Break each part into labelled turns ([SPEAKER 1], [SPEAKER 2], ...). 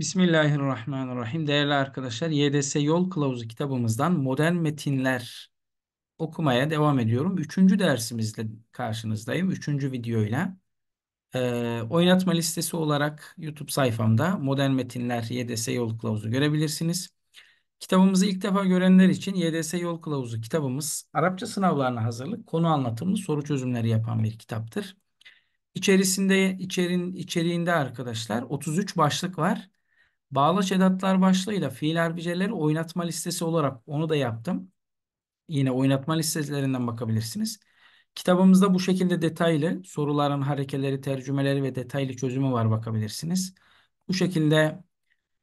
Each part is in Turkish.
[SPEAKER 1] Bismillahirrahmanirrahim. Değerli arkadaşlar, YDS Yol Kılavuzu kitabımızdan modern metinler okumaya devam ediyorum. Üçüncü dersimizle karşınızdayım. Üçüncü videoyla. Ee, oynatma listesi olarak YouTube sayfamda modern metinler YDS Yol Kılavuzu görebilirsiniz. Kitabımızı ilk defa görenler için YDS Yol Kılavuzu kitabımız Arapça sınavlarına hazırlık, konu anlatımlı soru çözümleri yapan bir kitaptır. İçerisinde içerin içeriğinde arkadaşlar 33 başlık var. Bağlaç edatlar başlığıyla fiil harficeleri oynatma listesi olarak onu da yaptım. Yine oynatma listelerinden bakabilirsiniz. Kitabımızda bu şekilde detaylı soruların harekeleri, tercümeleri ve detaylı çözümü var bakabilirsiniz. Bu şekilde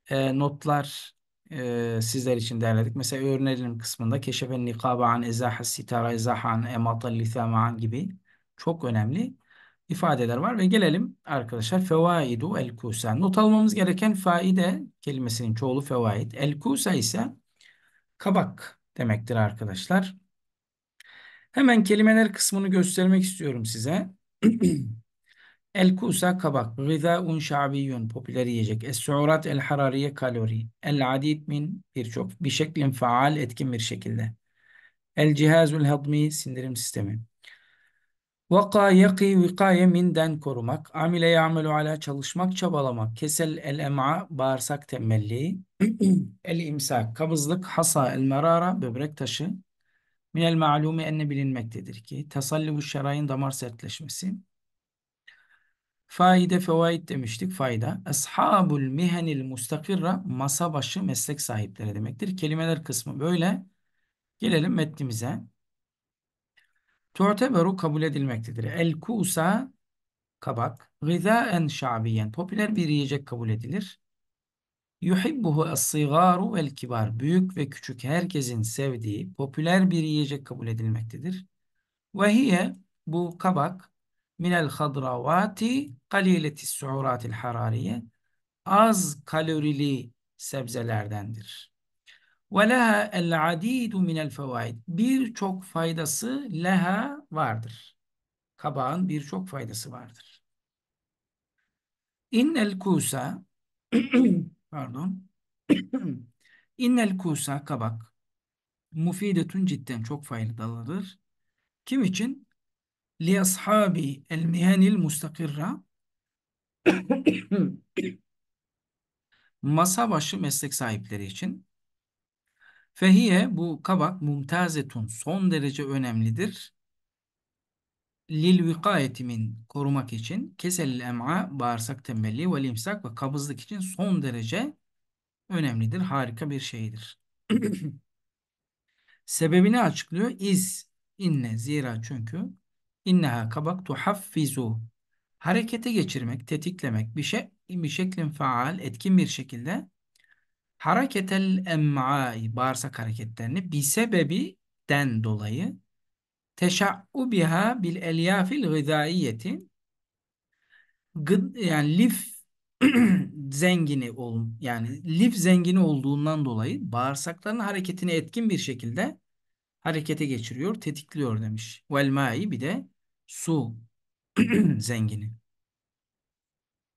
[SPEAKER 1] e, notlar e, sizler için derledik. Mesela öğrenelim kısmında keşefen nikaba an ezaha sitara ezaha an ematal lithama an gibi çok önemli ifadeler var ve gelelim arkadaşlar fevaidu el kusa. Not almamız gereken faide kelimesinin çoğulu fevaid. El kusa ise kabak demektir arkadaşlar. Hemen kelimeler kısmını göstermek istiyorum size. el kusa kabak, gıdaun şabiyyun popüler yiyecek, es surat el harariye kalori, el adid min birçok, bir şeklin faal etkin bir şekilde. El cihazul hadmi sindirim sistemi. Vaka yaki vikaye minden korumak. Amile ya'melu ala çalışmak, çabalamak. Kesel el em'a bağırsak temelli. el imsak kabızlık. Hasa el merara böbrek taşı. Minel ma'lumi enne bilinmektedir ki. Tasallibu şerayın damar sertleşmesi. Faide fevaid demiştik. Fayda. Ashabul mihenil mustakirra masa başı meslek sahipleri demektir. Kelimeler kısmı böyle. Gelelim metnimize. Törteberu kabul edilmektedir. El kusa kabak. Gıdaen şabiyen. Popüler bir yiyecek kabul edilir. Yuhibbuhu es-sigaru vel kibar. Büyük ve küçük herkesin sevdiği popüler bir yiyecek kabul edilmektedir. Ve hiye bu kabak minel hadravati kalileti suuratil harariye az kalorili sebzelerdendir. Ve leha el adidu minel fevaid. Birçok faydası leha vardır. Kabağın birçok faydası vardır. İnnel kusa pardon İnnel kusa kabak mufidetun cidden çok faydalıdır. Kim için? Li ashabi el mihenil mustakirra masa başı meslek sahipleri için Fehiye bu kabak mumtazetun son derece önemlidir. Lil vikayetimin korumak için keselil em'a bağırsak tembelliği ve limsak ve kabızlık için son derece önemlidir. Harika bir şeydir. Sebebini açıklıyor. İz inne zira çünkü inneha kabak tuhaffizu harekete geçirmek, tetiklemek bir şey bir şeklin faal etkin bir şekilde Hareketel em'ai bağırsak hareketlerini bir sebebi den dolayı teşa'u bil elyafil gıdaiyeti yani lif zengini ol yani lif zengini olduğundan dolayı bağırsakların hareketini etkin bir şekilde harekete geçiriyor, tetikliyor demiş. Vel mai bir de su zengini.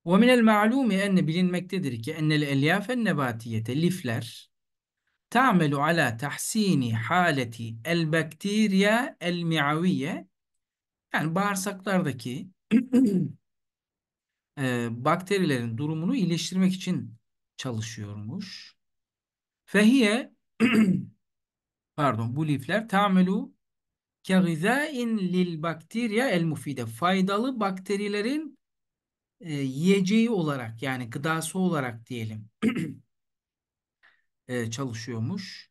[SPEAKER 1] وَمِنَ الْمَعْلُومِ enne bilinmektedir ki ennel elyafen nebatiyete lifler ta'melu ala tahsini haleti el bakteriya el miaviye yani bağırsaklardaki e, bakterilerin durumunu iyileştirmek için çalışıyormuş. Fehiye pardon bu lifler ta'melu kegizâin lil bakteriya el mufide faydalı bakterilerin e, yiyeceği olarak yani gıdası olarak diyelim e, çalışıyormuş.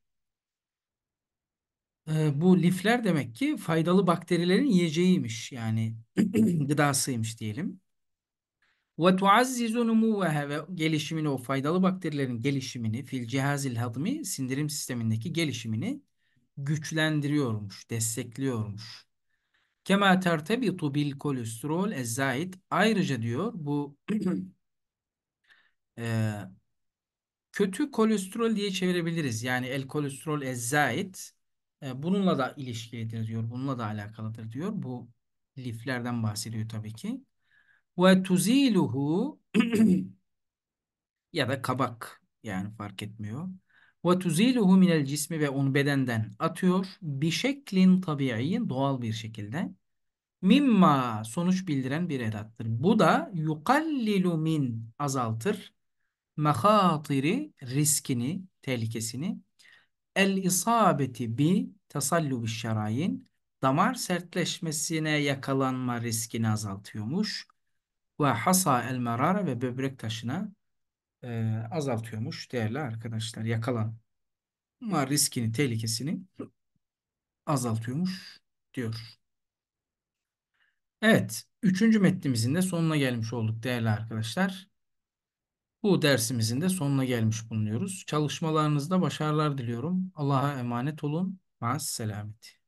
[SPEAKER 1] E, bu lifler demek ki faydalı bakterilerin yiyeceğiymiş yani gıdasıymış diyelim. Ve tuazzizu ve gelişimini o faydalı bakterilerin gelişimini fil cihazil hadmi sindirim sistemindeki gelişimini güçlendiriyormuş, destekliyormuş. Kema tertebitu bil kolesterol ezzait. Ayrıca diyor bu e, kötü kolesterol diye çevirebiliriz. Yani el kolesterol ezzait e, bununla da ilişkilidir diyor. Bununla da alakalıdır diyor. Bu liflerden bahsediyor tabii ki. Ve tuziluhu ya da kabak yani fark etmiyor. Ve tuziluhu minel cismi ve onu bedenden atıyor. Bir şeklin tabiiyin doğal bir şekilde. Mimma sonuç bildiren bir edattır. Bu da yukallilu min azaltır. Mehatiri riskini, tehlikesini. El isabeti bi tasallubi şerayin. Damar sertleşmesine yakalanma riskini azaltıyormuş. Ve hasa el merara ve böbrek taşına e, azaltıyormuş değerli arkadaşlar. Yakalanma riskini, tehlikesini azaltıyormuş diyor. Evet, üçüncü metnimizin de sonuna gelmiş olduk değerli arkadaşlar. Bu dersimizin de sonuna gelmiş bulunuyoruz. Çalışmalarınızda başarılar diliyorum. Allah'a emanet olun. Maas selameti.